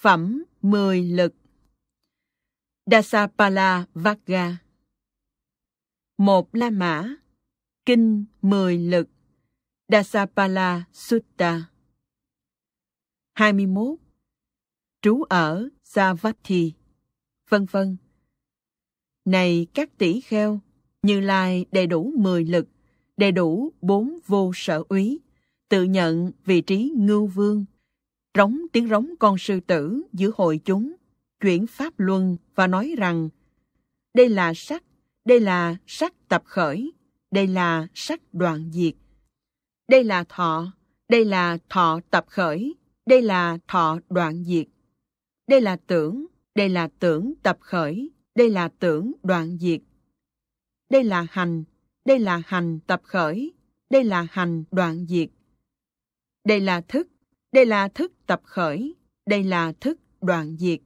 Phẩm mười lực Dasapala Vagga Một La Mã Kinh mười lực Dasapala Sutta 21 Trú ở Savatthi Vân vân Này các tỷ kheo Như Lai đầy đủ mười lực Đầy đủ bốn vô sở úy Tự nhận vị trí ngưu vương rống tiếng rống con sư tử giữa hội chúng, chuyển pháp luân và nói rằng đây là sắc, đây là sắc tập khởi, đây là sắc đoạn diệt. Đây là thọ, đây là thọ tập khởi, đây là thọ đoạn diệt. Đây là tưởng, đây là tưởng tập khởi, đây là tưởng đoạn diệt. Đây là hành, đây là hành tập khởi, đây là hành đoạn diệt. Đây là thức, đây là thức tập khởi, đây là thức đoạn diệt.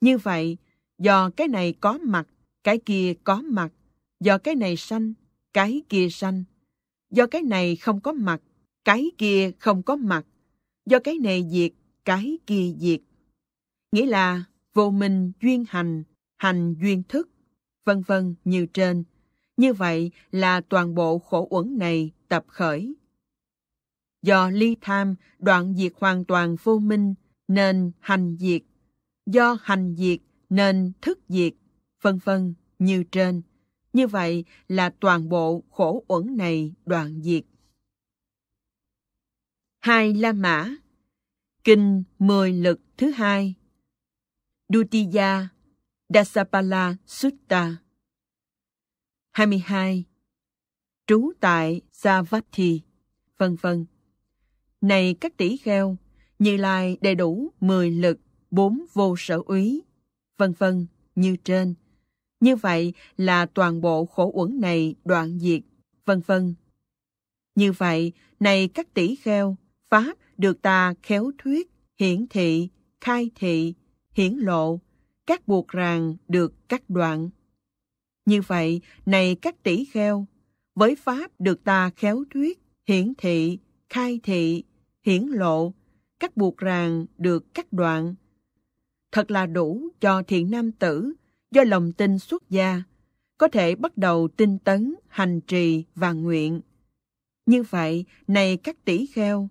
Như vậy, do cái này có mặt, cái kia có mặt, do cái này sanh, cái kia sanh, do cái này không có mặt, cái kia không có mặt, do cái này diệt, cái kia diệt. Nghĩa là vô minh duyên hành, hành duyên thức, vân vân như trên. Như vậy là toàn bộ khổ uẩn này tập khởi. Do ly tham đoạn diệt hoàn toàn vô minh nên hành diệt. Do hành diệt nên thức diệt, vân vân như trên. Như vậy là toàn bộ khổ uẩn này đoạn diệt. Hai La Mã Kinh Mười Lực thứ hai Dutiya Dasapala Sutta 22 Trú tại Savatthi, vân vân này các tỷ kheo, Như Lai đầy đủ 10 lực, bốn vô sở úy, vân vân như trên. Như vậy là toàn bộ khổ uẩn này đoạn diệt, vân vân. Như vậy, này các tỷ kheo, pháp được ta khéo thuyết, hiển thị, khai thị, hiển lộ, các buộc ràng được cắt đoạn. Như vậy, này các tỷ kheo, với pháp được ta khéo thuyết, hiển thị, khai thị, hiển lộ, các buộc ràng được cắt đoạn. Thật là đủ cho thiện nam tử, do lòng tin xuất gia, có thể bắt đầu tinh tấn, hành trì và nguyện. Như vậy, này các tỷ kheo,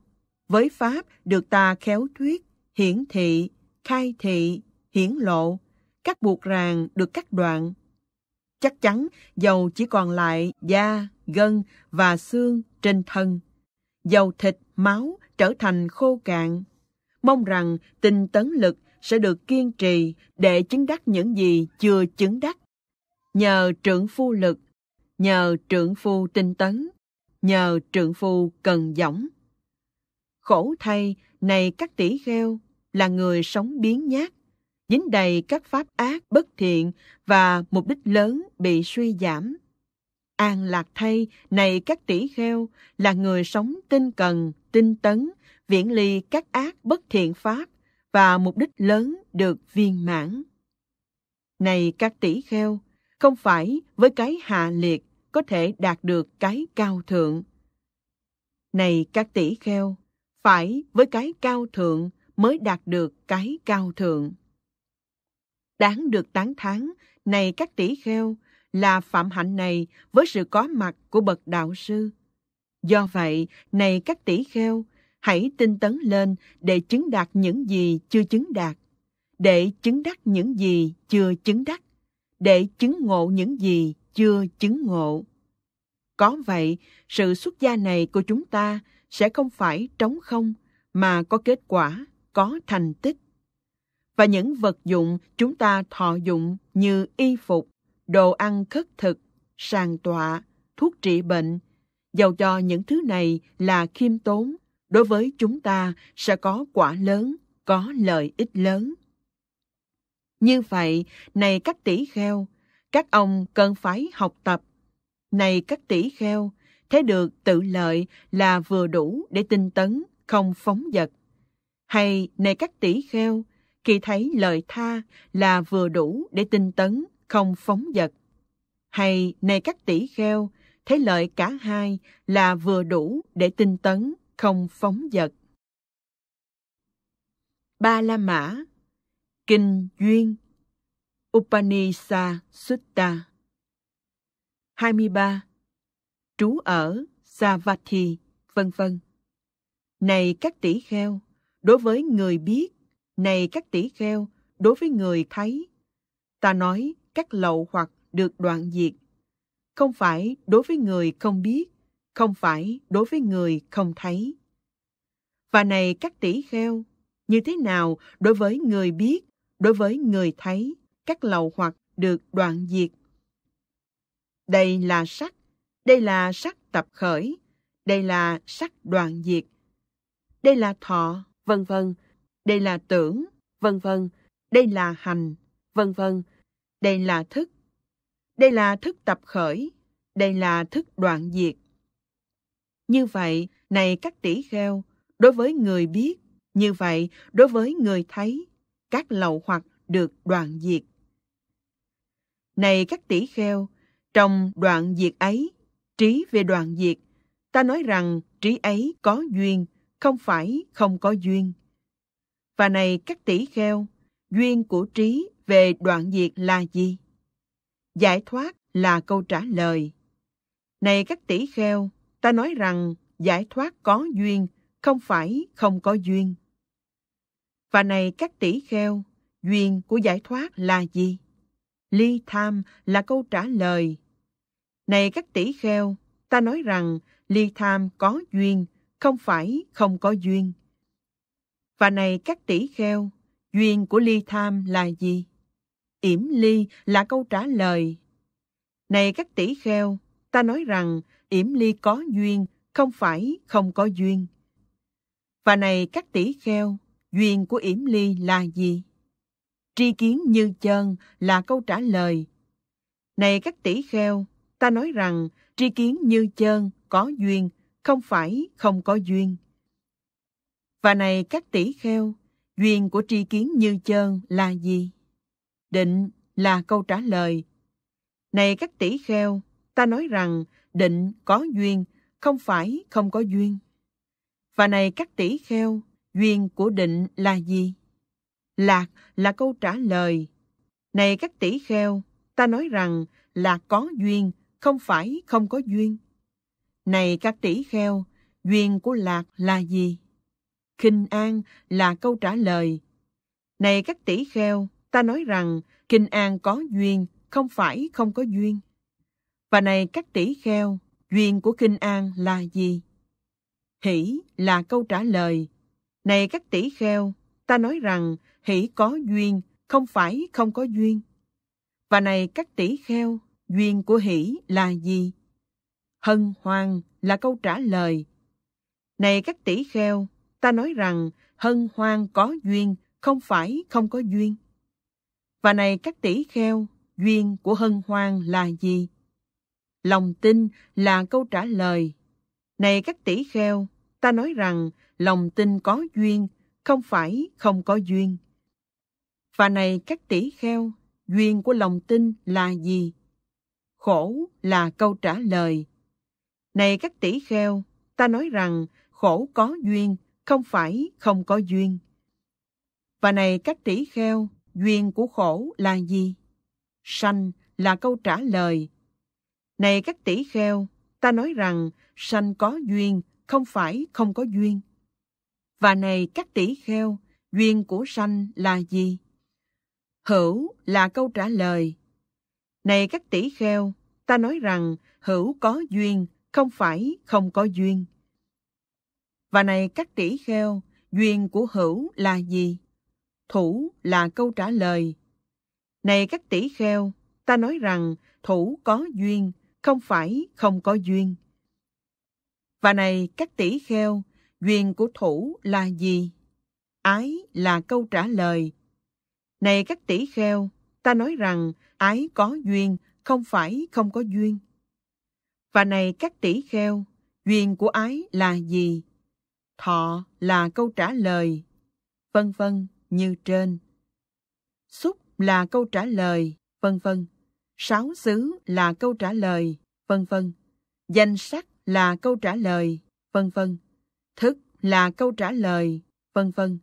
với Pháp được ta khéo thuyết, hiển thị, khai thị, hiển lộ, các buộc ràng được cắt đoạn. Chắc chắn dầu chỉ còn lại da, gân và xương trên thân, dầu thịt, máu trở thành khô cạn. Mong rằng tinh tấn lực sẽ được kiên trì để chứng đắc những gì chưa chứng đắc. Nhờ trưởng phu lực, nhờ trưởng phu tinh tấn, nhờ trưởng phu cần dõng. Khổ thay, này các tỷ kheo, là người sống biến nhát, dính đầy các pháp ác bất thiện và mục đích lớn bị suy giảm An Lạc Thay, này các tỷ kheo, là người sống tinh cần, tinh tấn, viễn ly các ác bất thiện pháp và mục đích lớn được viên mãn. Này các tỷ kheo, không phải với cái hạ liệt có thể đạt được cái cao thượng. Này các tỷ kheo, phải với cái cao thượng mới đạt được cái cao thượng. Đáng được tán thán, này các tỷ kheo, là phạm hạnh này với sự có mặt của bậc đạo sư. Do vậy, này các tỷ kheo, hãy tinh tấn lên để chứng đạt những gì chưa chứng đạt, để chứng đắc những gì chưa chứng đắc, để chứng ngộ những gì chưa chứng ngộ. Có vậy, sự xuất gia này của chúng ta sẽ không phải trống không mà có kết quả, có thành tích. Và những vật dụng chúng ta thọ dụng như y phục, đồ ăn khất thực, sàng tọa, thuốc trị bệnh, dầu cho những thứ này là khiêm tốn, đối với chúng ta sẽ có quả lớn, có lợi ích lớn. Như vậy, này các tỷ kheo, các ông cần phải học tập. Này các tỷ kheo, thế được tự lợi là vừa đủ để tinh tấn, không phóng dật. Hay này các tỷ kheo, khi thấy lợi tha là vừa đủ để tinh tấn, không phóng dật. Hay này các tỷ kheo, thấy lợi cả hai là vừa đủ để tinh tấn, không phóng dật. Ba La Mã Kinh Duyên Upanisa Sutta 23 Trú ở Savatthi, vân vân. Này các tỷ kheo, đối với người biết, này các tỷ kheo, đối với người thấy. Ta nói, cắt lậu hoặc được đoạn diệt. Không phải đối với người không biết, không phải đối với người không thấy. Và này các tỷ kheo, như thế nào đối với người biết, đối với người thấy, các lậu hoặc được đoạn diệt? Đây là sắc, đây là sắc tập khởi, đây là sắc đoạn diệt, đây là thọ, vân vân, đây là tưởng, vân vân, đây là hành, vân vân, đây là thức. Đây là thức tập khởi. Đây là thức đoạn diệt. Như vậy, này các tỷ kheo, đối với người biết, như vậy đối với người thấy, các lậu hoặc được đoạn diệt. Này các tỷ kheo, trong đoạn diệt ấy, trí về đoạn diệt, ta nói rằng trí ấy có duyên, không phải không có duyên. Và này các tỷ kheo, duyên của trí về đoạn diệt là gì? Giải thoát là câu trả lời. Này các tỷ kheo, ta nói rằng giải thoát có duyên, không phải không có duyên. Và này các tỷ kheo, duyên của giải thoát là gì? Ly tham là câu trả lời. Này các tỷ kheo, ta nói rằng ly tham có duyên, không phải không có duyên. Và này các tỷ kheo, duyên của ly tham là gì? yểm ly là câu trả lời. Này các tỷ kheo, ta nói rằng yểm ly có duyên, không phải không có duyên. Và này các tỷ kheo, duyên của yểm ly là gì? Tri kiến như chân là câu trả lời. Này các tỷ kheo, ta nói rằng tri kiến như chân có duyên, không phải không có duyên. Và này các tỷ kheo, duyên của tri kiến như chân là gì? định là câu trả lời. Này các tỷ kheo, ta nói rằng định có duyên, không phải không có duyên. Và này các tỷ kheo, duyên của định là gì? Lạc là câu trả lời. Này các tỷ kheo, ta nói rằng là có duyên, không phải không có duyên. Này các tỷ kheo, duyên của lạc là gì? kinh an là câu trả lời. Này các tỷ kheo, ta nói rằng Kinh An có duyên, không phải không có duyên. Và này các tỷ kheo, duyên của Kinh An là gì? Hỷ là câu trả lời. Này các tỷ kheo, ta nói rằng hỷ có duyên, không phải không có duyên. Và này các tỷ kheo, duyên của hỷ là gì? Hân hoan là câu trả lời. Này các tỷ kheo, ta nói rằng hân hoan có duyên, không phải không có duyên. Và này các tỷ kheo, duyên của hân hoan là gì? Lòng tin là câu trả lời. Này các tỷ kheo, ta nói rằng lòng tin có duyên, không phải không có duyên. Và này các tỷ kheo, duyên của lòng tin là gì? Khổ là câu trả lời. Này các tỷ kheo, ta nói rằng khổ có duyên, không phải không có duyên. Và này các tỷ kheo, duyên của khổ là gì? Sanh là câu trả lời. Này các tỷ kheo, ta nói rằng sanh có duyên, không phải không có duyên. Và này các tỷ kheo, duyên của sanh là gì? Hữu là câu trả lời. Này các tỷ kheo, ta nói rằng hữu có duyên, không phải không có duyên. Và này các tỷ kheo, duyên của hữu là gì? thủ là câu trả lời. Này các tỷ kheo, ta nói rằng thủ có duyên, không phải không có duyên. Và này các tỷ kheo, duyên của thủ là gì? Ái là câu trả lời. Này các tỷ kheo, ta nói rằng ái có duyên, không phải không có duyên. Và này các tỷ kheo, duyên của ái là gì? Thọ là câu trả lời. Vân vân như trên. Xúc là câu trả lời, vân vân. Sáu xứ là câu trả lời, vân vân. Danh sắc là câu trả lời, vân vân. Thức là câu trả lời, vân vân.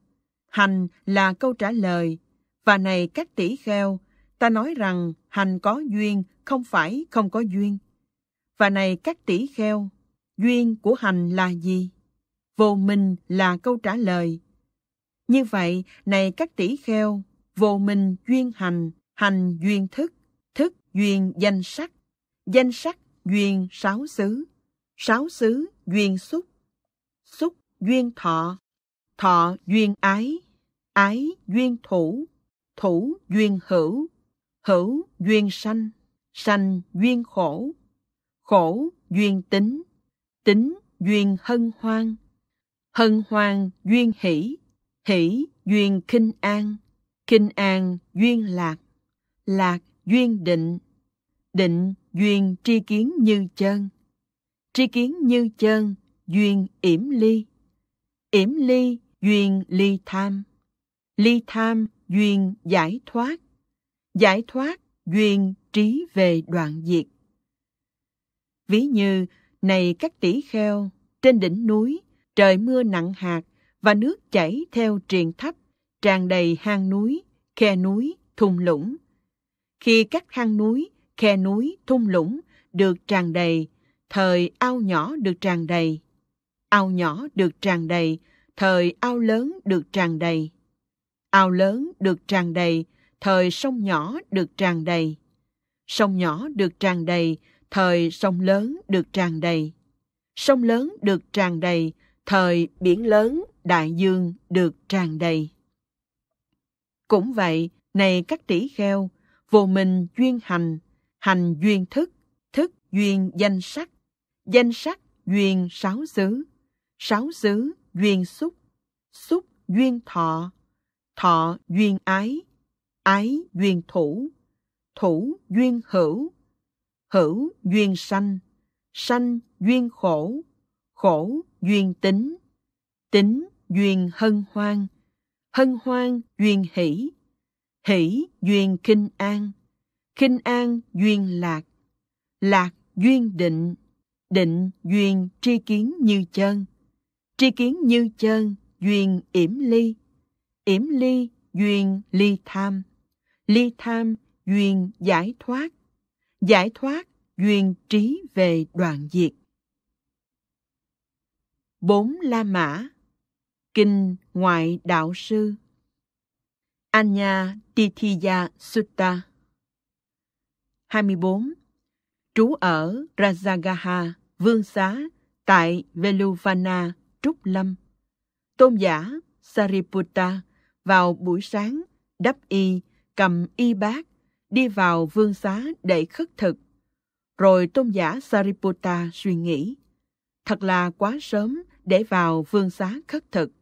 Hành là câu trả lời. Và này các tỷ kheo, ta nói rằng hành có duyên, không phải không có duyên. Và này các tỷ kheo, duyên của hành là gì? Vô minh là câu trả lời. Như vậy, này các tỷ kheo, vô minh duyên hành, hành duyên thức, thức duyên danh sắc, danh sắc duyên sáu xứ, sáu xứ duyên xúc, xúc duyên thọ, thọ duyên ái, ái duyên thủ, thủ duyên hữu, hữu duyên sanh, sanh duyên khổ, khổ duyên tính, tính duyên hân hoan, hân hoan duyên hỷ, hỷ duyên khinh an khinh an duyên lạc lạc duyên định định duyên tri kiến như chân tri kiến như chân duyên yểm ly yểm ly duyên ly tham ly tham duyên giải thoát giải thoát duyên trí về đoạn diệt ví như này các tỷ kheo trên đỉnh núi trời mưa nặng hạt và nước chảy theo triền thấp, tràn đầy hang núi, khe núi, thung lũng. Khi các hang núi, khe núi, thung lũng được tràn đầy, thời ao nhỏ được tràn đầy. Ao nhỏ được tràn đầy, thời ao lớn được tràn đầy. Ao lớn được tràn đầy, thời sông nhỏ được tràn đầy. Sông nhỏ được tràn đầy, thời sông lớn được tràn đầy. Sông lớn được tràn đầy, thời biển lớn đại dương được tràn đầy. Cũng vậy, này các tỷ kheo, vô minh duyên hành, hành duyên thức, thức duyên danh sắc, danh sắc duyên sáu xứ, sáu xứ duyên xúc, xúc duyên thọ, thọ duyên ái, ái duyên thủ, thủ duyên hữu, hữu duyên sanh, sanh duyên khổ, khổ duyên tính, tính duyên hân hoan, hân hoan duyên hỷ, hỷ duyên kinh an, kinh an duyên lạc, lạc duyên định, định duyên tri kiến như chân, tri kiến như chân duyên yểm ly, yểm ly duyên ly tham, ly tham duyên giải thoát, giải thoát duyên trí về đoạn diệt. Bốn La Mã kinh ngoại đạo sư Anya Tithiya Sutta 24. Trú ở Rajagaha, Vương Xá, tại Veluvana, Trúc Lâm. Tôn giả Sariputta vào buổi sáng đắp y, cầm y bát, đi vào vương xá để khất thực. Rồi tôn giả Sariputta suy nghĩ, thật là quá sớm để vào vương xá khất thực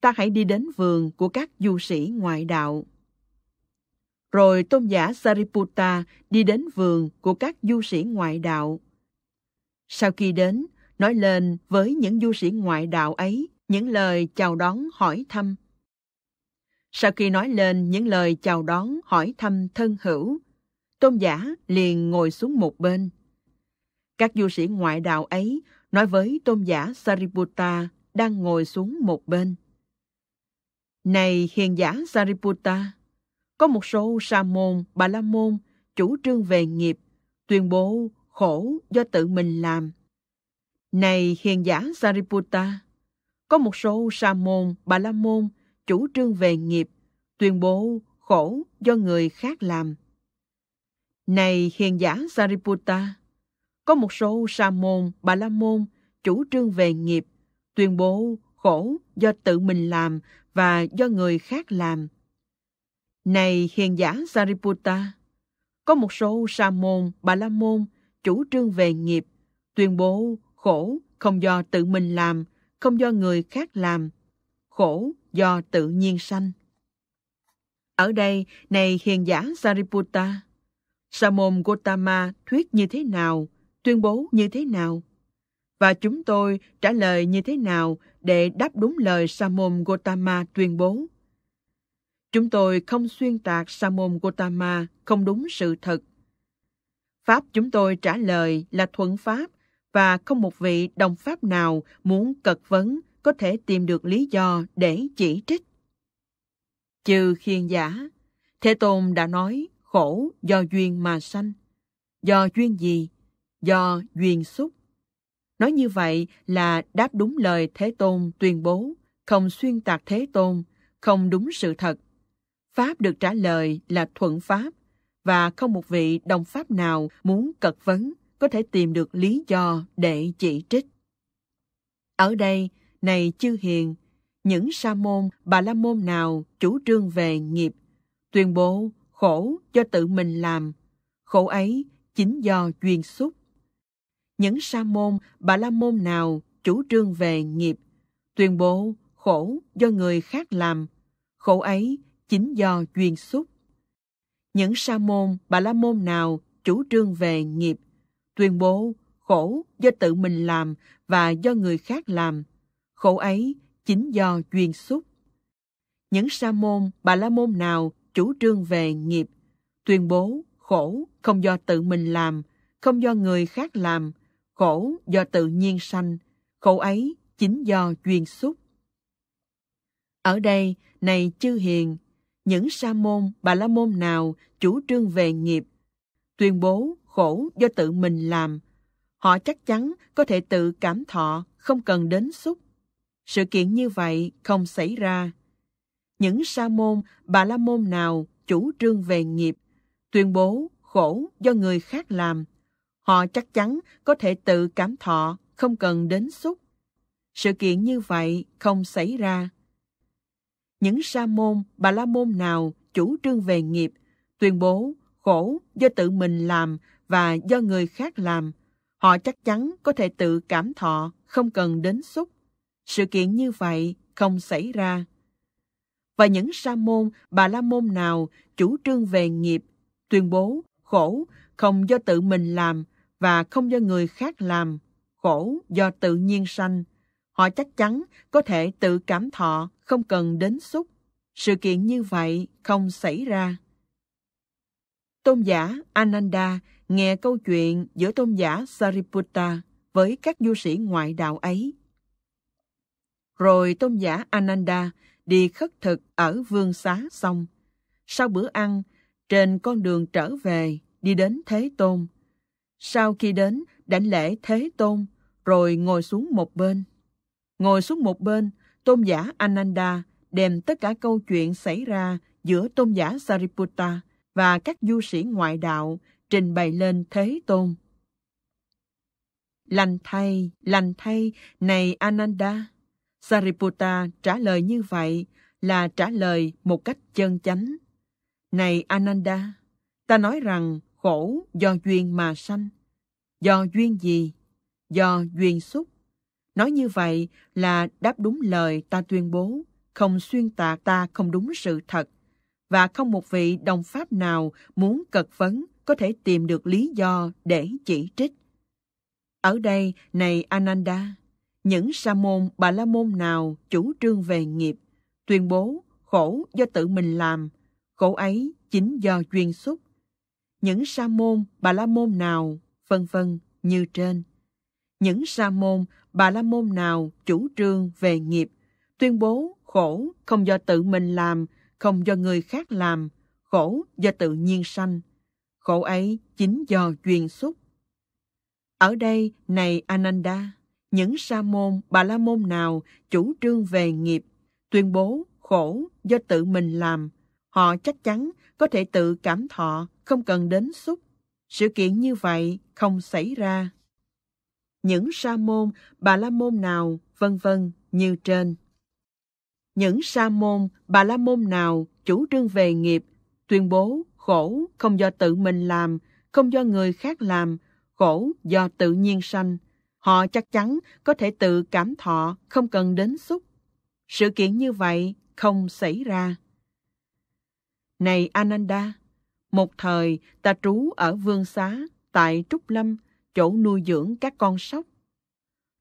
ta hãy đi đến vườn của các du sĩ ngoại đạo. Rồi tôn giả Sariputta đi đến vườn của các du sĩ ngoại đạo. Sau khi đến, nói lên với những du sĩ ngoại đạo ấy những lời chào đón hỏi thăm. Sau khi nói lên những lời chào đón hỏi thăm thân hữu, tôn giả liền ngồi xuống một bên. Các du sĩ ngoại đạo ấy nói với tôn giả Sariputta đang ngồi xuống một bên. Này hiền giả Sariputta, có một số sa môn, bà la môn chủ trương về nghiệp, tuyên bố khổ do tự mình làm. Này hiền giả Sariputta, có một số sa môn, bà la môn chủ trương về nghiệp, tuyên bố khổ do người khác làm. Này hiền giả Sariputta, có một số sa môn, bà la môn chủ trương về nghiệp, tuyên bố khổ do tự mình làm và do người khác làm. Này hiền giả Sariputta, có một số sa môn, bà la môn chủ trương về nghiệp, tuyên bố khổ không do tự mình làm, không do người khác làm, khổ do tự nhiên sanh. Ở đây, này hiền giả Sariputta, sa môn Gotama thuyết như thế nào, tuyên bố như thế nào? và chúng tôi trả lời như thế nào để đáp đúng lời sa môn Gotama tuyên bố. Chúng tôi không xuyên tạc sa môn Gotama không đúng sự thật. Pháp chúng tôi trả lời là thuận pháp và không một vị đồng pháp nào muốn cật vấn có thể tìm được lý do để chỉ trích. Trừ khiên giả, Thế Tôn đã nói khổ do duyên mà sanh. Do duyên gì? Do duyên xúc Nói như vậy là đáp đúng lời Thế Tôn tuyên bố, không xuyên tạc Thế Tôn, không đúng sự thật. Pháp được trả lời là thuận Pháp, và không một vị đồng Pháp nào muốn cật vấn có thể tìm được lý do để chỉ trích. Ở đây, này chư hiền, những sa môn, bà la môn nào chủ trương về nghiệp, tuyên bố khổ do tự mình làm, khổ ấy chính do duyên xúc những sa môn, bà la môn nào chủ trương về nghiệp, tuyên bố khổ do người khác làm, khổ ấy chính do duyên xúc. Những sa môn, bà la môn nào chủ trương về nghiệp, tuyên bố khổ do tự mình làm và do người khác làm, khổ ấy chính do duyên xúc. Những sa môn, bà la môn nào chủ trương về nghiệp, tuyên bố khổ không do tự mình làm, không do người khác làm, khổ do tự nhiên sanh, khổ ấy chính do duyên xúc. Ở đây, này chư hiền, những sa môn, bà la môn nào chủ trương về nghiệp, tuyên bố khổ do tự mình làm, họ chắc chắn có thể tự cảm thọ, không cần đến xúc. Sự kiện như vậy không xảy ra. Những sa môn, bà la môn nào chủ trương về nghiệp, tuyên bố khổ do người khác làm, họ chắc chắn có thể tự cảm thọ không cần đến xúc sự kiện như vậy không xảy ra những sa môn bà la môn nào chủ trương về nghiệp tuyên bố khổ do tự mình làm và do người khác làm họ chắc chắn có thể tự cảm thọ không cần đến xúc sự kiện như vậy không xảy ra và những sa môn bà la môn nào chủ trương về nghiệp tuyên bố khổ không do tự mình làm và không do người khác làm, khổ do tự nhiên sanh, họ chắc chắn có thể tự cảm thọ không cần đến xúc. Sự kiện như vậy không xảy ra. Tôn giả Ananda nghe câu chuyện giữa tôn giả Sariputta với các du sĩ ngoại đạo ấy. Rồi tôn giả Ananda đi khất thực ở vương xá xong. Sau bữa ăn, trên con đường trở về, đi đến Thế Tôn, sau khi đến, đảnh lễ Thế Tôn, rồi ngồi xuống một bên. Ngồi xuống một bên, tôn giả Ananda đem tất cả câu chuyện xảy ra giữa tôn giả Sariputta và các du sĩ ngoại đạo trình bày lên Thế Tôn. Lành thay, lành thay, này Ananda. Sariputta trả lời như vậy là trả lời một cách chân chánh. Này Ananda, ta nói rằng Khổ do duyên mà sanh. Do duyên gì? Do duyên xúc. Nói như vậy là đáp đúng lời ta tuyên bố, không xuyên tạc ta không đúng sự thật. Và không một vị đồng pháp nào muốn cật vấn có thể tìm được lý do để chỉ trích. Ở đây, này Ananda, những sa môn bà la môn nào chủ trương về nghiệp, tuyên bố khổ do tự mình làm, khổ ấy chính do duyên xúc, những sa môn, bà la môn nào, vân vân như trên. Những sa môn, bà la môn nào chủ trương về nghiệp, tuyên bố khổ không do tự mình làm, không do người khác làm, khổ do tự nhiên sanh. Khổ ấy chính do duyên xúc. Ở đây, này Ananda, những sa môn, bà la môn nào chủ trương về nghiệp, tuyên bố khổ do tự mình làm, họ chắc chắn có thể tự cảm thọ, không cần đến xúc. Sự kiện như vậy không xảy ra. Những sa môn, bà la môn nào, vân vân như trên. Những sa môn, bà la môn nào chủ trương về nghiệp, tuyên bố khổ không do tự mình làm, không do người khác làm, khổ do tự nhiên sanh. Họ chắc chắn có thể tự cảm thọ, không cần đến xúc. Sự kiện như vậy không xảy ra. Này Ananda, một thời ta trú ở vương xá tại Trúc Lâm, chỗ nuôi dưỡng các con sóc.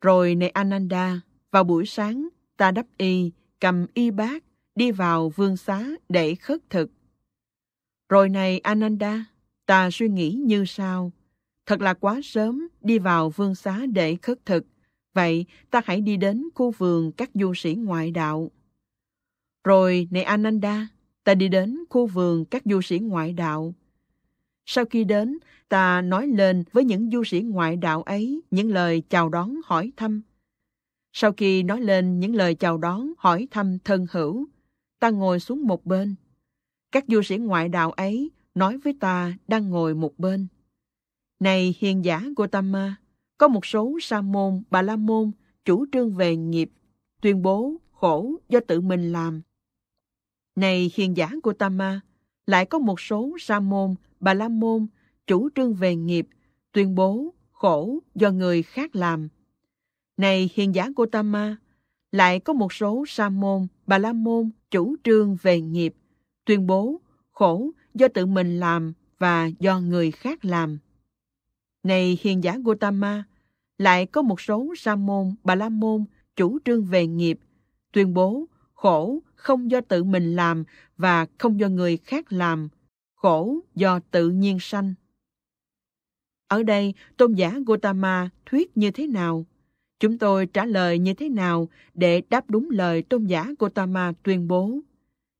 Rồi này Ananda, vào buổi sáng ta đắp y, cầm y bát, đi vào vương xá để khất thực. Rồi này Ananda, ta suy nghĩ như sau. Thật là quá sớm đi vào vương xá để khất thực. Vậy ta hãy đi đến khu vườn các du sĩ ngoại đạo. Rồi này Ananda, ta đi đến khu vườn các du sĩ ngoại đạo. Sau khi đến, ta nói lên với những du sĩ ngoại đạo ấy những lời chào đón hỏi thăm. Sau khi nói lên những lời chào đón hỏi thăm thân hữu, ta ngồi xuống một bên. Các du sĩ ngoại đạo ấy nói với ta đang ngồi một bên. Này hiền giả Gautama, có một số sa môn, bà la môn chủ trương về nghiệp, tuyên bố khổ do tự mình làm này hiền giả Gautama lại có một số sa môn, bà la môn chủ trương về nghiệp, tuyên bố khổ do người khác làm. Này hiền giả Gautama lại có một số sa môn, bà la môn chủ trương về nghiệp, tuyên bố khổ do tự mình làm và do người khác làm. Này hiền giả Gautama lại có một số sa môn, bà la môn chủ trương về nghiệp, tuyên bố khổ không do tự mình làm và không do người khác làm khổ do tự nhiên sanh ở đây tôn giả Gautama thuyết như thế nào chúng tôi trả lời như thế nào để đáp đúng lời tôn giả Gautama tuyên bố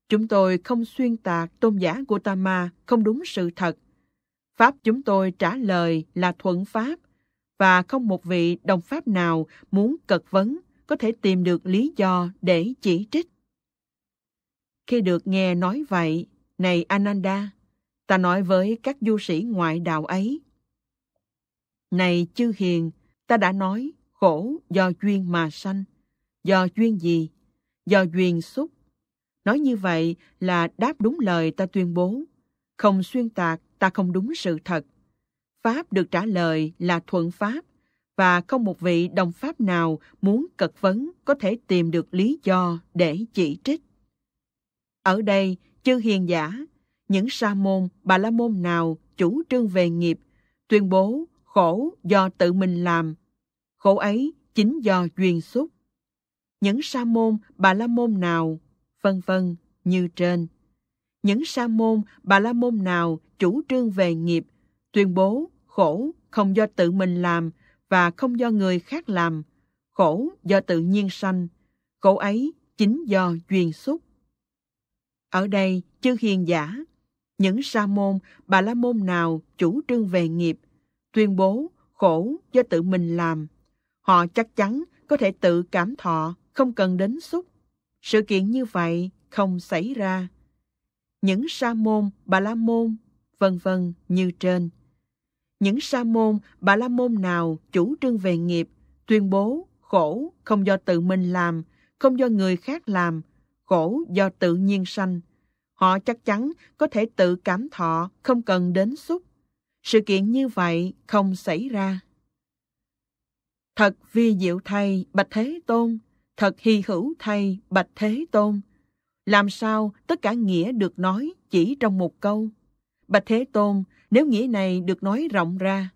chúng tôi không xuyên tạc tôn giả Gautama không đúng sự thật pháp chúng tôi trả lời là thuận pháp và không một vị đồng pháp nào muốn cật vấn có thể tìm được lý do để chỉ trích. Khi được nghe nói vậy, này Ananda, ta nói với các du sĩ ngoại đạo ấy. Này chư hiền, ta đã nói khổ do duyên mà sanh. Do duyên gì? Do duyên xúc. Nói như vậy là đáp đúng lời ta tuyên bố. Không xuyên tạc, ta không đúng sự thật. Pháp được trả lời là thuận pháp, và không một vị đồng pháp nào muốn cật vấn có thể tìm được lý do để chỉ trích. Ở đây, chư hiền giả, những sa môn, bà la môn nào chủ trương về nghiệp, tuyên bố khổ do tự mình làm, khổ ấy chính do duyên xúc. Những sa môn, bà la môn nào, vân vân như trên. Những sa môn, bà la môn nào chủ trương về nghiệp, tuyên bố khổ không do tự mình làm và không do người khác làm, khổ do tự nhiên sanh, khổ ấy chính do duyên xúc. Ở đây, chư hiền giả, những sa môn, bà la môn nào chủ trương về nghiệp, tuyên bố khổ do tự mình làm, họ chắc chắn có thể tự cảm thọ, không cần đến xúc. Sự kiện như vậy không xảy ra. Những sa môn, bà la môn, vân vân như trên những sa môn, bà la môn nào chủ trương về nghiệp, tuyên bố khổ không do tự mình làm, không do người khác làm, khổ do tự nhiên sanh. Họ chắc chắn có thể tự cảm thọ, không cần đến xúc. Sự kiện như vậy không xảy ra. Thật vi diệu thay Bạch Thế Tôn, thật hy hữu thay Bạch Thế Tôn. Làm sao tất cả nghĩa được nói chỉ trong một câu? Bạch Thế Tôn, nếu nghĩa này được nói rộng ra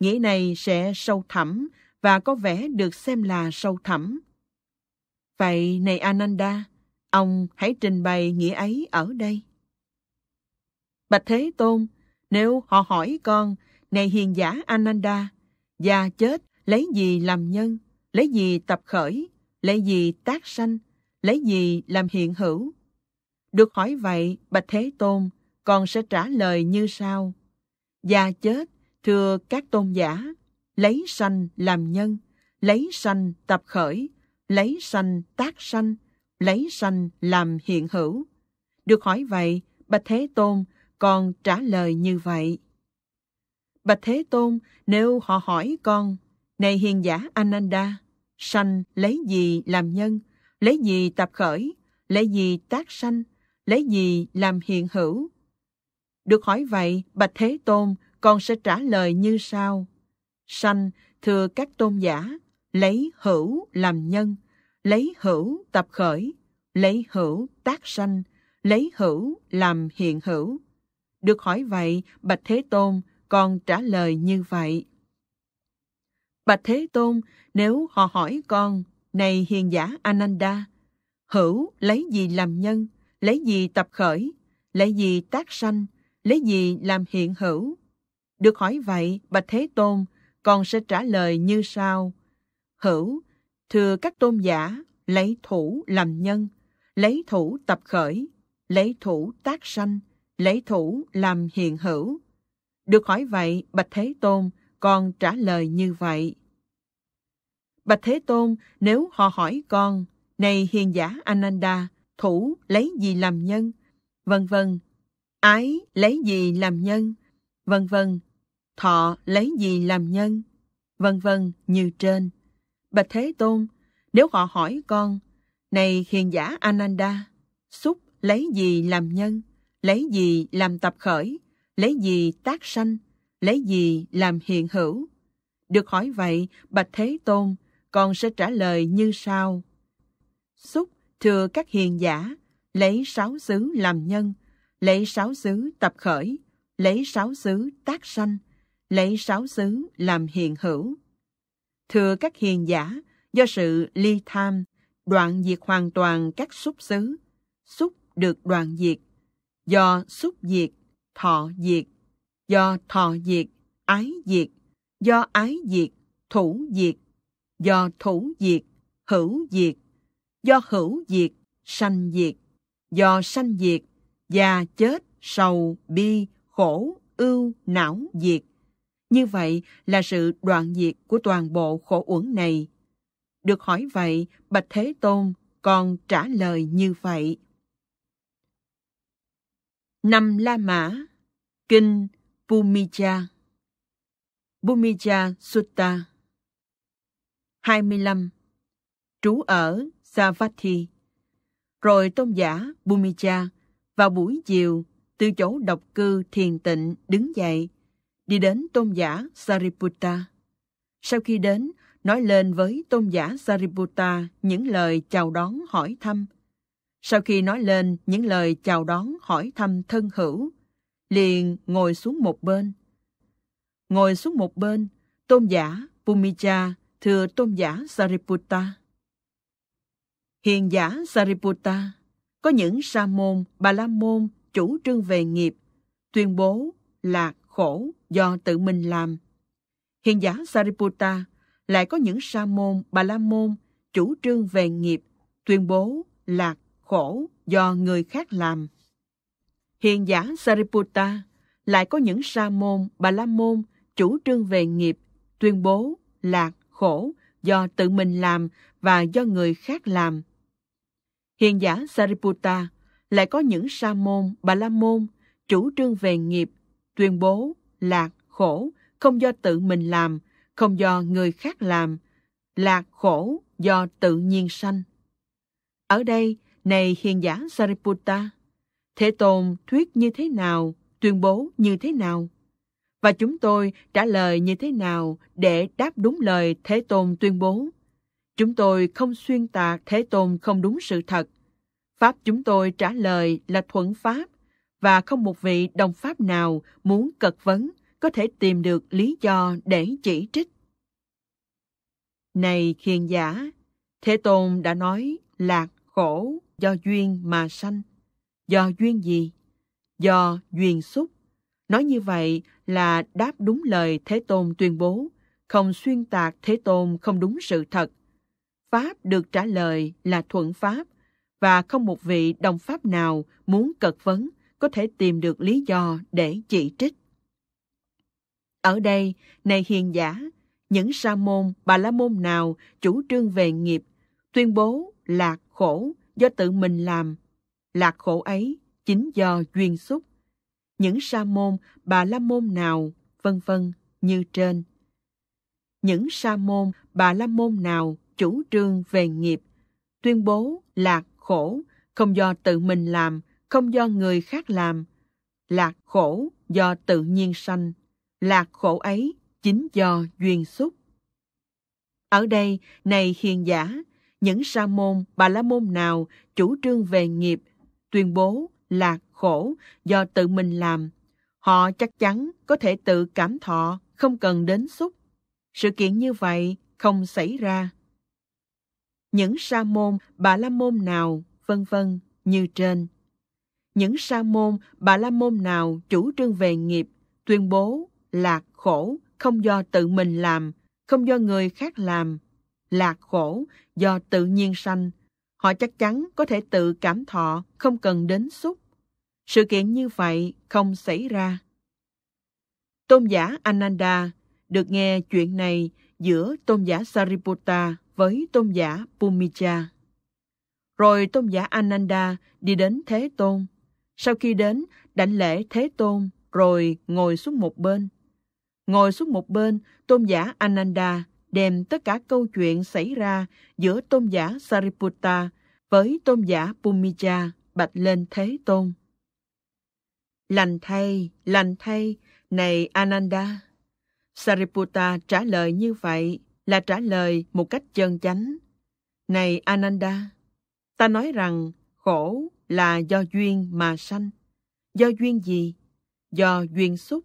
nghĩa này sẽ sâu thẳm và có vẻ được xem là sâu thẳm vậy này ananda ông hãy trình bày nghĩa ấy ở đây bạch thế tôn nếu họ hỏi con này hiền giả ananda già chết lấy gì làm nhân lấy gì tập khởi lấy gì tác sanh lấy gì làm hiện hữu được hỏi vậy bạch thế tôn con sẽ trả lời như sau Già chết, thưa các tôn giả, lấy sanh làm nhân, lấy sanh tập khởi, lấy sanh tác sanh, lấy sanh làm hiện hữu. Được hỏi vậy, Bạch Thế Tôn còn trả lời như vậy. Bạch Thế Tôn, nếu họ hỏi con, này hiền giả Ananda, sanh lấy gì làm nhân, lấy gì tập khởi, lấy gì tác sanh, lấy gì làm hiện hữu, được hỏi vậy, Bạch Thế Tôn còn sẽ trả lời như sau. Sanh thừa các tôn giả, lấy hữu làm nhân, lấy hữu tập khởi, lấy hữu tác sanh, lấy hữu làm hiện hữu. Được hỏi vậy, Bạch Thế Tôn còn trả lời như vậy. Bạch Thế Tôn, nếu họ hỏi con, này hiền giả Ananda, hữu lấy gì làm nhân, lấy gì tập khởi, lấy gì tác sanh, lấy gì làm hiện hữu? Được hỏi vậy, Bạch Thế Tôn còn sẽ trả lời như sau. Hữu, thưa các tôn giả, lấy thủ làm nhân, lấy thủ tập khởi, lấy thủ tác sanh, lấy thủ làm hiện hữu. Được hỏi vậy, Bạch Thế Tôn còn trả lời như vậy. Bạch Thế Tôn, nếu họ hỏi con, này hiền giả Ananda, thủ lấy gì làm nhân? Vân vân, ái lấy gì làm nhân, vân vân, thọ lấy gì làm nhân, vân vân như trên. Bạch Thế Tôn, nếu họ hỏi con, này hiền giả Ananda, xúc lấy gì làm nhân, lấy gì làm tập khởi, lấy gì tác sanh, lấy gì làm hiện hữu? Được hỏi vậy, Bạch Thế Tôn con sẽ trả lời như sau. Xúc thưa các hiền giả, lấy sáu xứ làm nhân, lấy sáu xứ tập khởi, lấy sáu xứ tác sanh, lấy sáu xứ làm hiện hữu. Thưa các hiền giả, do sự ly tham, đoạn diệt hoàn toàn các xúc xứ. Xúc được đoạn diệt. Do xúc diệt, thọ diệt. Do thọ diệt, ái diệt. Do ái diệt, thủ diệt. Do thủ diệt, hữu diệt. Do hữu diệt, sanh diệt. Do sanh diệt, già chết, sầu, bi, khổ, ưu, não, diệt. Như vậy là sự đoạn diệt của toàn bộ khổ uẩn này. Được hỏi vậy, Bạch Thế Tôn còn trả lời như vậy. Năm La Mã Kinh Bumija Bumija Sutta 25 Trú ở Savatthi Rồi tôn giả Bumija vào buổi chiều, từ chỗ độc cư thiền tịnh đứng dậy, đi đến tôn giả Sariputta. Sau khi đến, nói lên với tôn giả Sariputta những lời chào đón hỏi thăm. Sau khi nói lên những lời chào đón hỏi thăm thân hữu, liền ngồi xuống một bên. Ngồi xuống một bên, tôn giả Pumicha thưa tôn giả Sariputta. Hiền giả Sariputta, có những sa môn, bà la môn chủ trương về nghiệp, tuyên bố là khổ do tự mình làm. Hiện giả Sariputta lại có những sa môn, bà la môn chủ trương về nghiệp, tuyên bố là khổ do người khác làm. Hiện giả Sariputta lại có những sa môn, bà la môn chủ trương về nghiệp, tuyên bố là khổ do tự mình làm và do người khác làm hiền giả Sariputta lại có những sa môn, bà la môn chủ trương về nghiệp, tuyên bố lạc khổ không do tự mình làm, không do người khác làm, lạc khổ do tự nhiên sanh. Ở đây, này hiền giả Sariputta, Thế Tôn thuyết như thế nào, tuyên bố như thế nào? Và chúng tôi trả lời như thế nào để đáp đúng lời Thế Tôn tuyên bố? Chúng tôi không xuyên tạc Thế Tôn không đúng sự thật. Pháp chúng tôi trả lời là thuận Pháp và không một vị đồng Pháp nào muốn cật vấn có thể tìm được lý do để chỉ trích. Này khiền giả, Thế Tôn đã nói lạc khổ do duyên mà sanh. Do duyên gì? Do duyên xúc. Nói như vậy là đáp đúng lời Thế Tôn tuyên bố, không xuyên tạc Thế Tôn không đúng sự thật, Pháp được trả lời là thuận Pháp và không một vị đồng Pháp nào muốn cật vấn có thể tìm được lý do để chỉ trích. Ở đây, này hiền giả, những sa môn, bà la môn nào chủ trương về nghiệp, tuyên bố lạc khổ do tự mình làm, lạc khổ ấy chính do duyên xúc. Những sa môn, bà la môn nào, vân vân như trên. Những sa môn, bà la môn nào chủ trương về nghiệp, tuyên bố lạc khổ không do tự mình làm, không do người khác làm. Lạc khổ do tự nhiên sanh, lạc khổ ấy chính do duyên xúc. Ở đây, này hiền giả, những sa môn, bà la môn nào chủ trương về nghiệp, tuyên bố lạc khổ do tự mình làm, họ chắc chắn có thể tự cảm thọ, không cần đến xúc. Sự kiện như vậy không xảy ra những sa môn, bà la môn nào, vân vân như trên. Những sa môn, bà la môn nào chủ trương về nghiệp, tuyên bố lạc khổ không do tự mình làm, không do người khác làm, lạc khổ do tự nhiên sanh, họ chắc chắn có thể tự cảm thọ, không cần đến xúc. Sự kiện như vậy không xảy ra. Tôn giả Ananda được nghe chuyện này giữa tôn giả Sariputta với tôn giả Pumicha. Rồi tôn giả Ananda đi đến Thế Tôn. Sau khi đến, đảnh lễ Thế Tôn, rồi ngồi xuống một bên. Ngồi xuống một bên, tôn giả Ananda đem tất cả câu chuyện xảy ra giữa tôn giả Sariputta với tôn giả Pumicha bạch lên Thế Tôn. Lành thay, lành thay, này Ananda. Sariputta trả lời như vậy là trả lời một cách chân chánh. Này Ananda, ta nói rằng khổ là do duyên mà sanh. Do duyên gì? Do duyên xúc.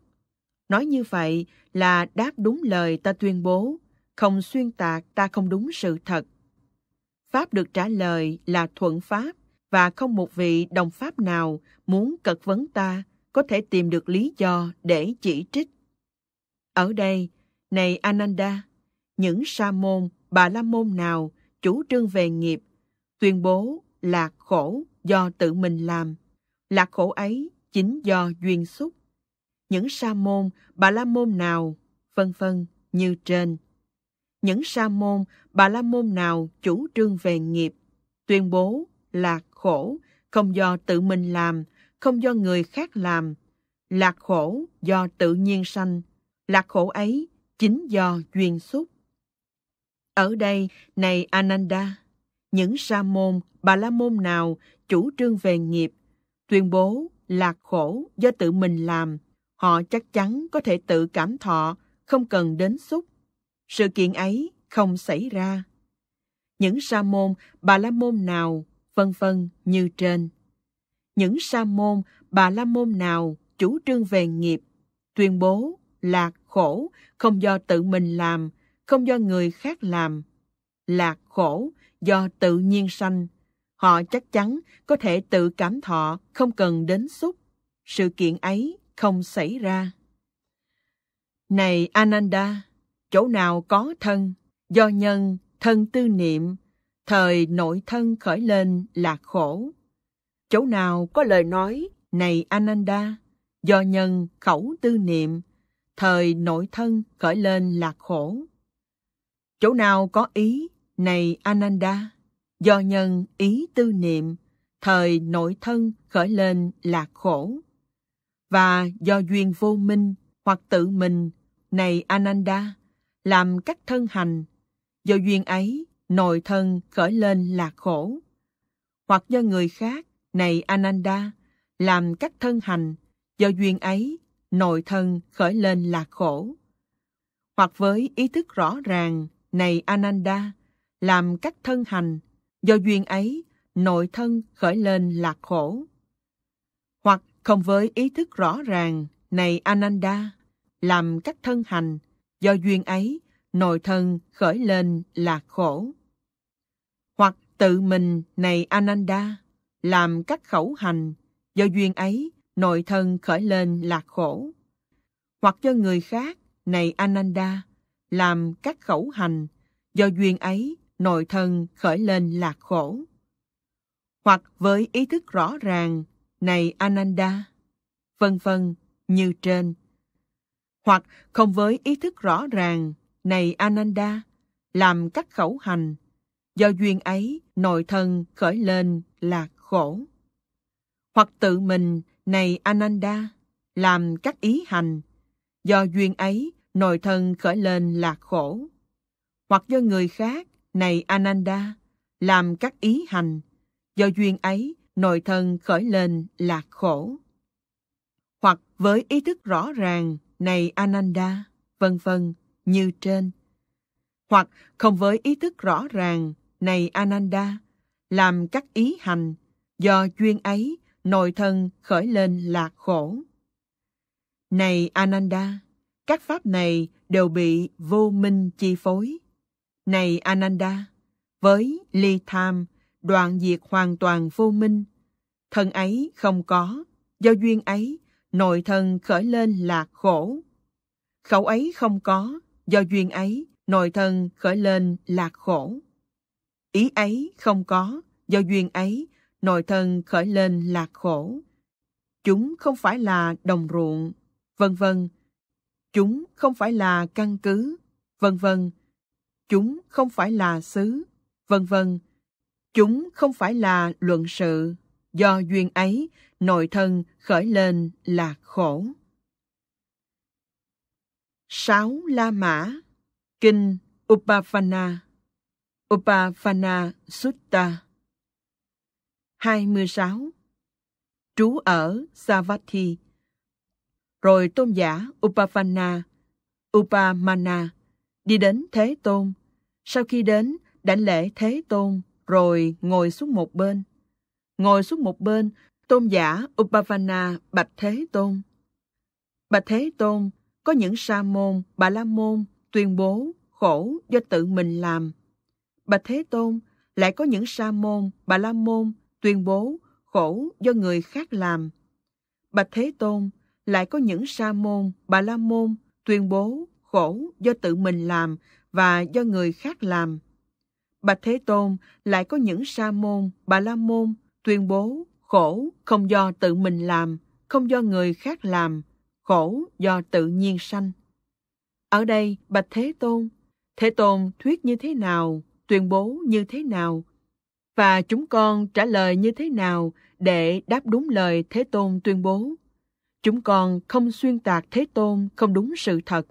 Nói như vậy là đáp đúng lời ta tuyên bố, không xuyên tạc ta không đúng sự thật. Pháp được trả lời là thuận pháp và không một vị đồng pháp nào muốn cật vấn ta có thể tìm được lý do để chỉ trích. Ở đây, này Ananda, những sa môn, bà la môn nào chủ trương về nghiệp, tuyên bố lạc khổ do tự mình làm, lạc khổ ấy chính do duyên xúc. Những sa môn, bà la môn nào, vân vân như trên. Những sa môn, bà la môn nào chủ trương về nghiệp, tuyên bố lạc khổ không do tự mình làm, không do người khác làm, lạc khổ do tự nhiên sanh, lạc khổ ấy chính do duyên xúc. Ở đây, này Ananda, những sa môn, bà la môn nào chủ trương về nghiệp, tuyên bố lạc khổ do tự mình làm, họ chắc chắn có thể tự cảm thọ, không cần đến xúc. Sự kiện ấy không xảy ra. Những sa môn, bà la môn nào, vân vân như trên. Những sa môn, bà la môn nào chủ trương về nghiệp, tuyên bố lạc khổ không do tự mình làm, không do người khác làm. là khổ do tự nhiên sanh, họ chắc chắn có thể tự cảm thọ không cần đến xúc. Sự kiện ấy không xảy ra. Này Ananda, chỗ nào có thân, do nhân, thân tư niệm, thời nội thân khởi lên là khổ. Chỗ nào có lời nói, này Ananda, do nhân khẩu tư niệm, thời nội thân khởi lên là khổ chỗ nào có ý này ananda do nhân ý tư niệm thời nội thân khởi lên là khổ và do duyên vô minh hoặc tự mình này ananda làm các thân hành do duyên ấy nội thân khởi lên là khổ hoặc do người khác này ananda làm các thân hành do duyên ấy nội thân khởi lên là khổ hoặc với ý thức rõ ràng này Ananda, làm các thân hành, do duyên ấy, nội thân khởi lên là khổ. Hoặc không với ý thức rõ ràng, này Ananda, làm các thân hành, do duyên ấy, nội thân khởi lên là khổ. Hoặc tự mình, này Ananda, làm các khẩu hành, do duyên ấy, nội thân khởi lên là khổ. Hoặc cho người khác, này Ananda, làm các khẩu hành, do duyên ấy nội thân khởi lên lạc khổ. Hoặc với ý thức rõ ràng, này Ananda, vân vân như trên. Hoặc không với ý thức rõ ràng, này Ananda, làm các khẩu hành, do duyên ấy nội thân khởi lên lạc khổ. Hoặc tự mình, này Ananda, làm các ý hành, do duyên ấy nội thân khởi lên lạc khổ. Hoặc do người khác, này Ananda, làm các ý hành, do duyên ấy nội thân khởi lên lạc khổ. Hoặc với ý thức rõ ràng, này Ananda, vân vân, như trên. Hoặc không với ý thức rõ ràng, này Ananda, làm các ý hành, do duyên ấy nội thân khởi lên lạc khổ. Này Ananda, các pháp này đều bị vô minh chi phối. Này Ananda, với ly tham, đoạn diệt hoàn toàn vô minh, thân ấy không có, do duyên ấy, nội thân khởi lên là khổ. Khẩu ấy không có, do duyên ấy, nội thân khởi lên là khổ. Ý ấy không có, do duyên ấy, nội thân khởi lên là khổ. Chúng không phải là đồng ruộng, vân vân Chúng không phải là căn cứ, vân vân. Chúng không phải là xứ, vân vân. Chúng không phải là luận sự, do duyên ấy nội thân khởi lên là khổ. sáu La Mã Kinh Upavana Upavana Sutta 26 Trú ở Savatthi rồi tôn giả Upavana, Upamana, đi đến Thế Tôn. Sau khi đến, đảnh lễ Thế Tôn, rồi ngồi xuống một bên. Ngồi xuống một bên, tôn giả Upavana bạch Thế Tôn. Bạch Thế Tôn, có những sa môn, bà la môn tuyên bố khổ do tự mình làm. Bạch Thế Tôn, lại có những sa môn, bà la môn tuyên bố khổ do người khác làm. Bạch Thế Tôn, lại có những sa môn, bà la môn tuyên bố khổ do tự mình làm và do người khác làm. Bạch Thế Tôn lại có những sa môn, bà la môn tuyên bố khổ không do tự mình làm, không do người khác làm, khổ do tự nhiên sanh. Ở đây, Bạch Thế Tôn, Thế Tôn thuyết như thế nào, tuyên bố như thế nào, và chúng con trả lời như thế nào để đáp đúng lời Thế Tôn tuyên bố chúng con không xuyên tạc Thế Tôn không đúng sự thật.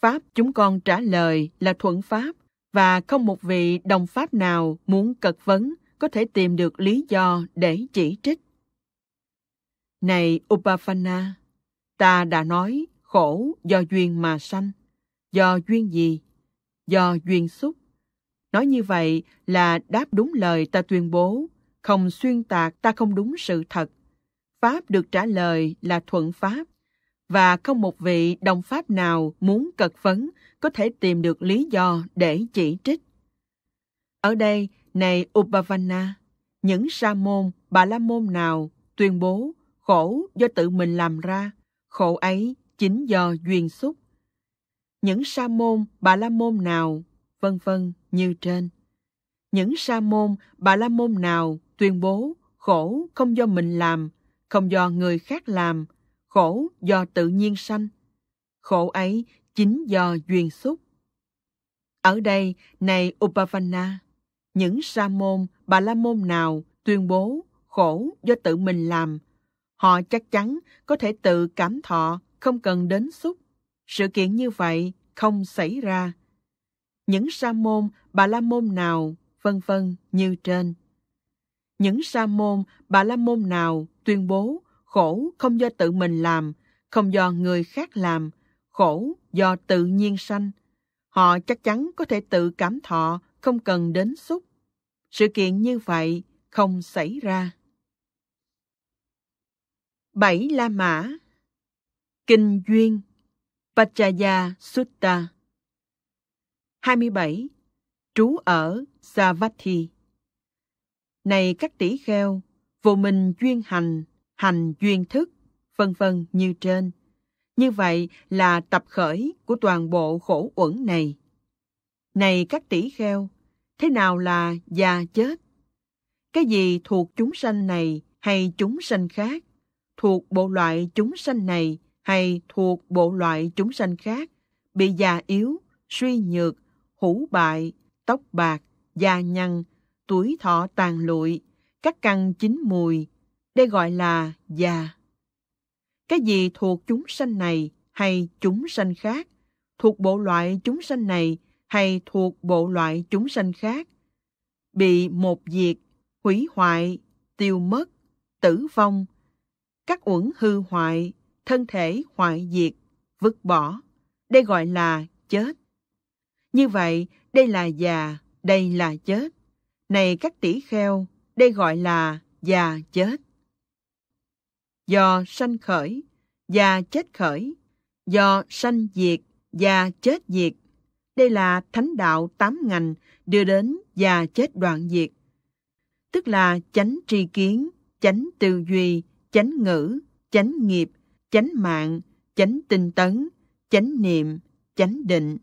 Pháp chúng con trả lời là thuận Pháp và không một vị đồng Pháp nào muốn cật vấn có thể tìm được lý do để chỉ trích. Này Upafana, ta đã nói khổ do duyên mà sanh. Do duyên gì? Do duyên xúc. Nói như vậy là đáp đúng lời ta tuyên bố, không xuyên tạc ta không đúng sự thật Pháp được trả lời là thuận Pháp và không một vị đồng Pháp nào muốn cật vấn có thể tìm được lý do để chỉ trích. Ở đây, này Upavana, những sa môn, bà la môn nào tuyên bố khổ do tự mình làm ra, khổ ấy chính do duyên xúc. Những sa môn, bà la môn nào, vân vân như trên. Những sa môn, bà la môn nào tuyên bố khổ không do mình làm, không do người khác làm, khổ do tự nhiên sanh. Khổ ấy chính do duyên xúc. Ở đây, này Upavanna, những sa môn, bà la môn nào tuyên bố khổ do tự mình làm, họ chắc chắn có thể tự cảm thọ, không cần đến xúc. Sự kiện như vậy không xảy ra. Những sa môn, bà la môn nào, vân vân như trên. Những sa môn, bà la môn nào tuyên bố khổ không do tự mình làm, không do người khác làm, khổ do tự nhiên sanh. Họ chắc chắn có thể tự cảm thọ, không cần đến xúc. Sự kiện như vậy không xảy ra. Bảy La Mã Kinh Duyên Pachaya Sutta 27. Trú ở Savatthi Này các tỷ kheo, vô minh chuyên hành, hành chuyên thức, vân vân như trên. Như vậy là tập khởi của toàn bộ khổ uẩn này. Này các tỷ kheo, thế nào là già chết? Cái gì thuộc chúng sanh này hay chúng sanh khác? Thuộc bộ loại chúng sanh này hay thuộc bộ loại chúng sanh khác? Bị già yếu, suy nhược, hủ bại, tóc bạc, da nhăn, tuổi thọ tàn lụi, các căn chín mùi, đây gọi là già. Cái gì thuộc chúng sanh này hay chúng sanh khác, thuộc bộ loại chúng sanh này hay thuộc bộ loại chúng sanh khác, bị một diệt, hủy hoại, tiêu mất, tử vong, các uẩn hư hoại, thân thể hoại diệt, vứt bỏ. Đây gọi là chết. Như vậy, đây là già, đây là chết. Này các tỷ kheo, đây gọi là già chết. Do sanh khởi, già chết khởi, do sanh diệt, già chết diệt. Đây là thánh đạo tám ngành đưa đến già chết đoạn diệt. Tức là chánh tri kiến, chánh tư duy, chánh ngữ, chánh nghiệp, chánh mạng, chánh tinh tấn, chánh niệm, chánh định.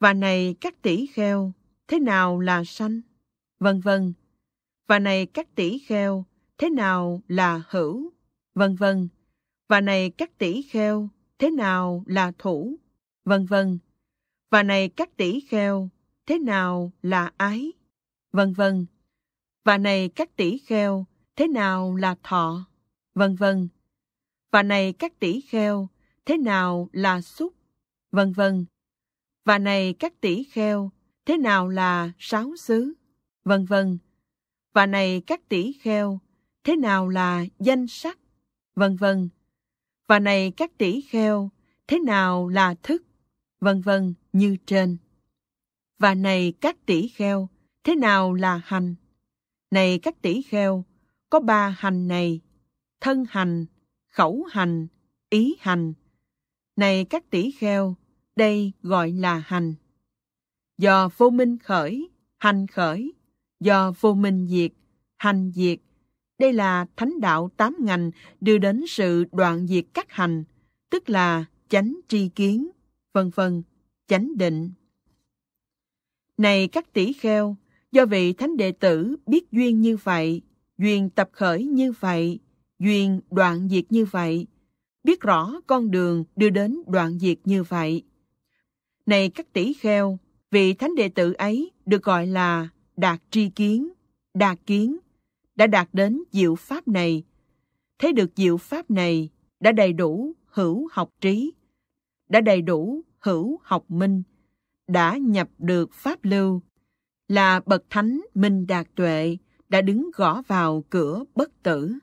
Và này các tỷ kheo, thế nào là sanh? Vân vân, và này các tỷ kheo, thế nào là hữu, vân vân, và này các tỷ kheo, thế nào là thủ, vân vân, và này các tỷ kheo, thế nào là ái, vân vân, và này các tỷ kheo, thế nào là thọ, vân vân, và này các tỷ kheo, thế nào là xúc, vân vân, và này các tỷ kheo, thế nào là sáu xứ, vân vân và này các tỷ kheo, thế nào là danh sắc, vân vân. Và này các tỷ kheo, thế nào là thức, vân vân như trên. Và này các tỷ kheo, thế nào là hành? Này các tỷ kheo, có ba hành này, thân hành, khẩu hành, ý hành. Này các tỷ kheo, đây gọi là hành. Do vô minh khởi, hành khởi, do vô minh diệt, hành diệt. Đây là thánh đạo tám ngành đưa đến sự đoạn diệt các hành, tức là chánh tri kiến, vân vân, chánh định. Này các tỷ kheo, do vị thánh đệ tử biết duyên như vậy, duyên tập khởi như vậy, duyên đoạn diệt như vậy, biết rõ con đường đưa đến đoạn diệt như vậy. Này các tỷ kheo, vị thánh đệ tử ấy được gọi là đạt tri kiến, đa kiến, đã đạt đến diệu pháp này. Thấy được diệu pháp này, đã đầy đủ hữu học trí, đã đầy đủ hữu học minh, đã nhập được pháp lưu, là bậc thánh minh đạt tuệ, đã đứng gõ vào cửa bất tử.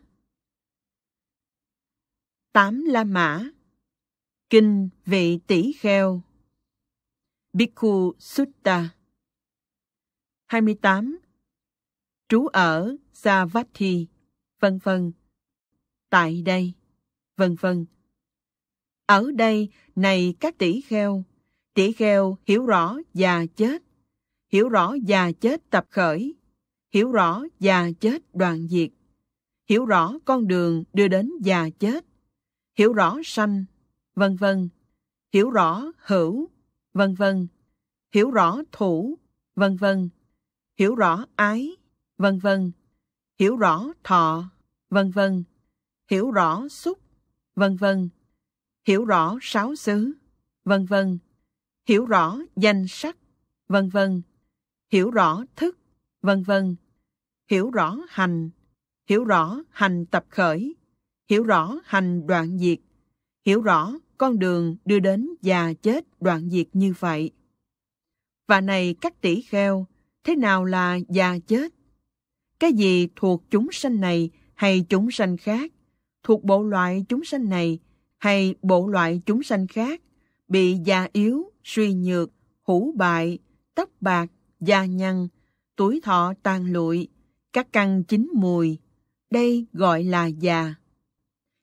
Tám La Mã Kinh Vị Tỷ Kheo Bhikkhu Sutta 28. Trú ở Savatthi, vân vân. Tại đây, vân vân. Ở đây này các tỷ kheo, tỷ kheo hiểu rõ già chết, hiểu rõ già chết tập khởi, hiểu rõ già chết đoạn diệt, hiểu rõ con đường đưa đến già chết, hiểu rõ sanh, vân vân, hiểu rõ hữu, vân vân, hiểu rõ thủ, vân vân hiểu rõ ái, vân vân, hiểu rõ thọ, vân vân, hiểu rõ xúc, vân vân, hiểu rõ sáu xứ, vân vân, hiểu rõ danh sắc, vân vân, hiểu rõ thức, vân vân, hiểu rõ hành, hiểu rõ hành tập khởi, hiểu rõ hành đoạn diệt, hiểu rõ con đường đưa đến già chết đoạn diệt như vậy. Và này các tỷ kheo, thế nào là già chết? Cái gì thuộc chúng sanh này hay chúng sanh khác, thuộc bộ loại chúng sanh này hay bộ loại chúng sanh khác, bị già yếu, suy nhược, hủ bại, tóc bạc, da nhăn, tuổi thọ tàn lụi, các căn chín mùi, đây gọi là già.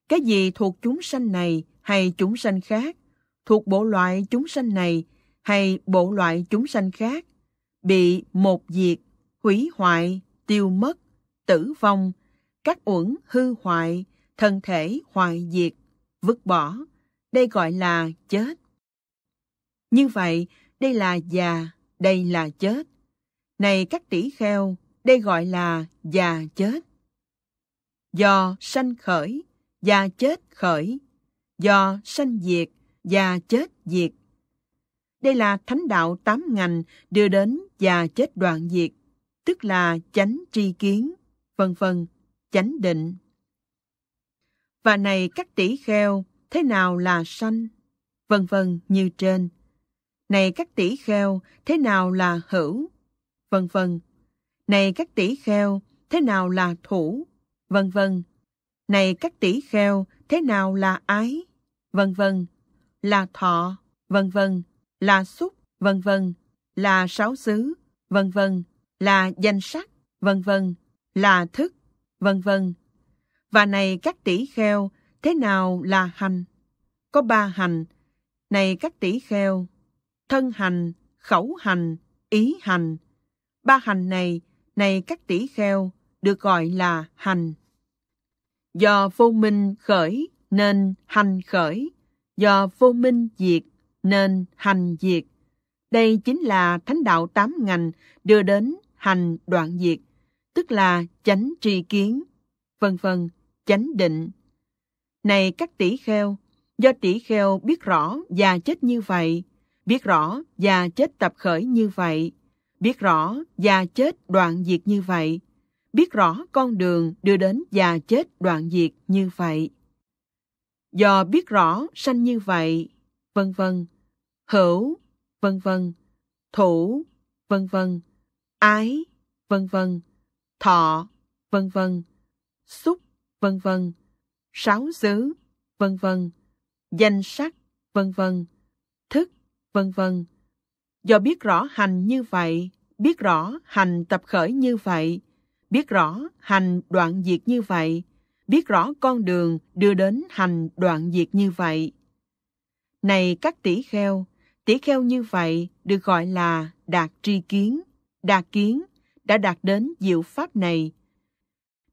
Cái gì thuộc chúng sanh này hay chúng sanh khác, thuộc bộ loại chúng sanh này hay bộ loại chúng sanh khác, bị một diệt, hủy hoại, tiêu mất, tử vong, các uẩn hư hoại, thân thể hoại diệt, vứt bỏ. Đây gọi là chết. Như vậy, đây là già, đây là chết. Này các tỷ kheo, đây gọi là già chết. Do sanh khởi, già chết khởi. Do sanh diệt, già chết diệt đây là thánh đạo tám ngành đưa đến và chết đoạn diệt, tức là chánh tri kiến, vân vân, chánh định. Và này các tỷ kheo, thế nào là sanh, vân vân như trên. Này các tỷ kheo, thế nào là hữu, vân vân. Này các tỷ kheo, thế nào là thủ, vân vân. Này các tỷ kheo, thế nào là ái, vân vân. Là thọ, vân vân là xúc, vân vân, là sáu xứ, vân vân, là danh sắc, vân vân, là thức, vân vân. Và này các tỷ kheo, thế nào là hành? Có ba hành. Này các tỷ kheo, thân hành, khẩu hành, ý hành. Ba hành này, này các tỷ kheo, được gọi là hành. Do vô minh khởi nên hành khởi, do vô minh diệt nên hành diệt. Đây chính là thánh đạo tám ngành đưa đến hành đoạn diệt, tức là chánh tri kiến, vân vân, chánh định. Này các tỷ kheo, do tỷ kheo biết rõ và chết như vậy, biết rõ và chết tập khởi như vậy, biết rõ và chết đoạn diệt như vậy, biết rõ con đường đưa đến và chết đoạn diệt như vậy. Do biết rõ sanh như vậy, vân vân, hữu, vân vân, thủ, vân vân, ái, vân vân, thọ, vân vân, xúc, vân vân, sáu xứ, vân vân, danh sắc, vân vân, thức, vân vân. Do biết rõ hành như vậy, biết rõ hành tập khởi như vậy, biết rõ hành đoạn diệt như vậy, biết rõ con đường đưa đến hành đoạn diệt như vậy. Này các tỷ kheo, tỉ kheo như vậy được gọi là đạt tri kiến đạt kiến đã đạt đến diệu pháp này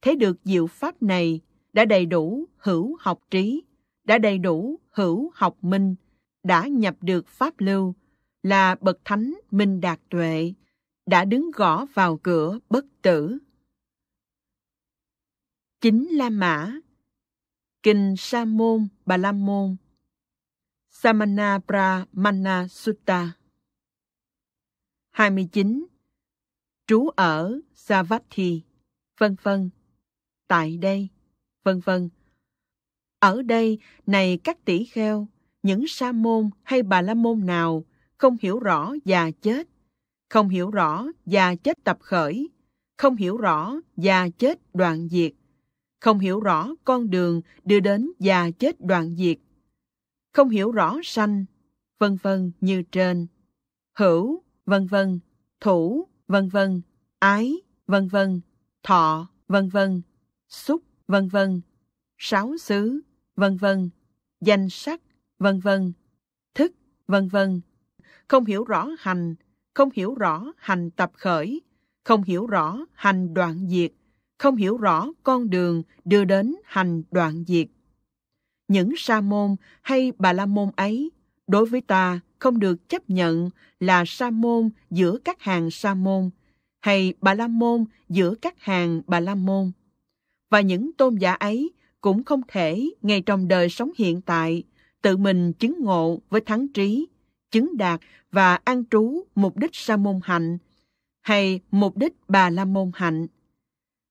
thấy được diệu pháp này đã đầy đủ hữu học trí đã đầy đủ hữu học minh đã nhập được pháp lưu là bậc thánh minh đạt tuệ đã đứng gõ vào cửa bất tử chính la mã kinh sa môn bà la môn Samana Brahmana Sutta 29. Trú ở Savatthi, vân vân. Tại đây, vân vân. Ở đây, này các tỷ kheo, những sa môn hay bà la môn nào không hiểu rõ và chết, không hiểu rõ và chết tập khởi, không hiểu rõ và chết đoạn diệt, không hiểu rõ con đường đưa đến và chết đoạn diệt không hiểu rõ sanh, vân vân như trên. Hữu, vân vân, thủ, vân vân, ái, vân vân, thọ, vân vân, xúc, vân vân, sáu xứ, vân vân, danh sắc, vân vân, thức, vân vân. Không hiểu rõ hành, không hiểu rõ hành tập khởi, không hiểu rõ hành đoạn diệt, không hiểu rõ con đường đưa đến hành đoạn diệt những sa môn hay bà la môn ấy đối với ta không được chấp nhận là sa môn giữa các hàng sa môn hay bà la môn giữa các hàng bà la môn và những tôn giả ấy cũng không thể ngay trong đời sống hiện tại tự mình chứng ngộ với thắng trí chứng đạt và an trú mục đích sa môn hạnh hay mục đích bà la môn hạnh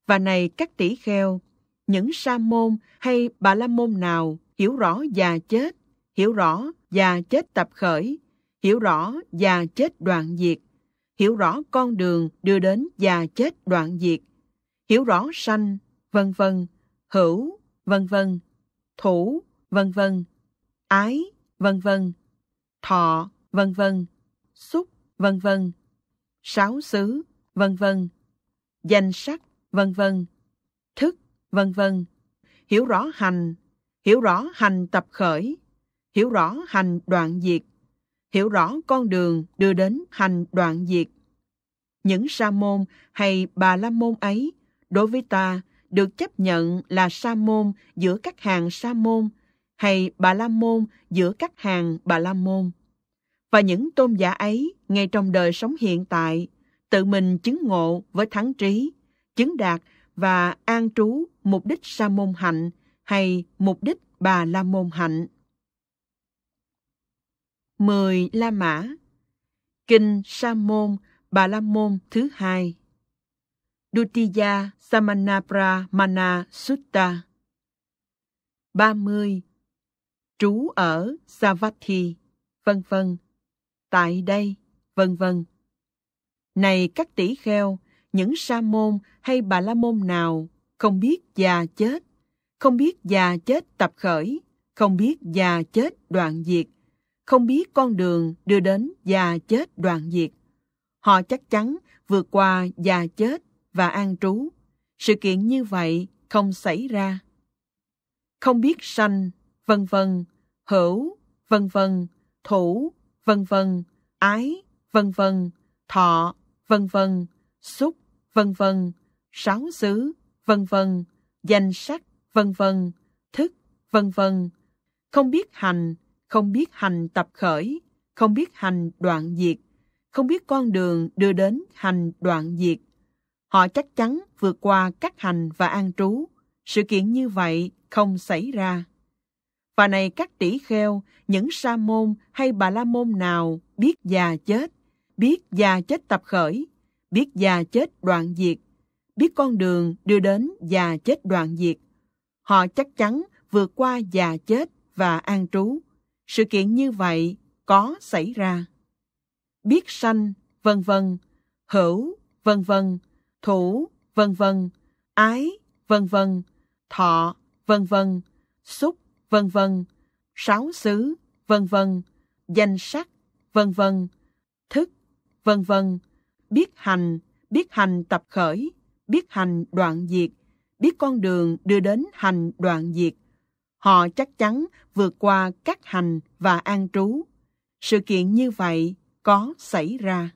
và này các tỷ kheo những sa môn hay bà la môn nào hiểu rõ già chết, hiểu rõ già chết tập khởi, hiểu rõ già chết đoạn diệt, hiểu rõ con đường đưa đến già chết đoạn diệt, hiểu rõ sanh, vân vân, hữu, vân vân, thủ, vân vân, ái, vân vân, thọ, vân vân, xúc, vân vân, sáu xứ, vân vân, danh sắc, vân vân, thức, vân vân, hiểu rõ hành, hiểu rõ hành tập khởi hiểu rõ hành đoạn diệt hiểu rõ con đường đưa đến hành đoạn diệt những sa môn hay bà la môn ấy đối với ta được chấp nhận là sa môn giữa các hàng sa môn hay bà la môn giữa các hàng bà la môn và những tôn giả ấy ngay trong đời sống hiện tại tự mình chứng ngộ với thắng trí chứng đạt và an trú mục đích sa môn hạnh hay mục đích bà la môn hạnh. 10. La Mã Kinh Sa Môn, Bà La Môn thứ hai Dutiya Samanabra Mana Sutta 30. Trú ở Savatthi, vân vân, tại đây, vân vân. Này các tỷ kheo, những sa môn hay bà la môn nào không biết già chết không biết già chết tập khởi, không biết già chết đoạn diệt, không biết con đường đưa đến già chết đoạn diệt. Họ chắc chắn vượt qua già chết và an trú. Sự kiện như vậy không xảy ra. Không biết sanh, vân vân, hữu, vân vân, thủ, vân vân, ái, vân vân, thọ, vân vân, xúc, vân vân, sáu xứ, vân vân, danh sách vân vân, thức, vân vân. Không biết hành, không biết hành tập khởi, không biết hành đoạn diệt, không biết con đường đưa đến hành đoạn diệt. Họ chắc chắn vượt qua các hành và an trú. Sự kiện như vậy không xảy ra. Và này các tỷ kheo, những sa môn hay bà la môn nào biết già chết, biết già chết tập khởi, biết già chết đoạn diệt, biết con đường đưa đến già chết đoạn diệt, Họ chắc chắn vượt qua già chết và an trú. Sự kiện như vậy có xảy ra. Biết sanh, vân vân, hữu, vân vân, thủ, vân vân, ái, vân vân, thọ, vân vân, xúc, vân vân, sáu xứ, vân vân, danh sắc, vân vân, thức, vân vân, biết hành, biết hành tập khởi, biết hành đoạn diệt, biết con đường đưa đến hành đoạn diệt. Họ chắc chắn vượt qua các hành và an trú. Sự kiện như vậy có xảy ra.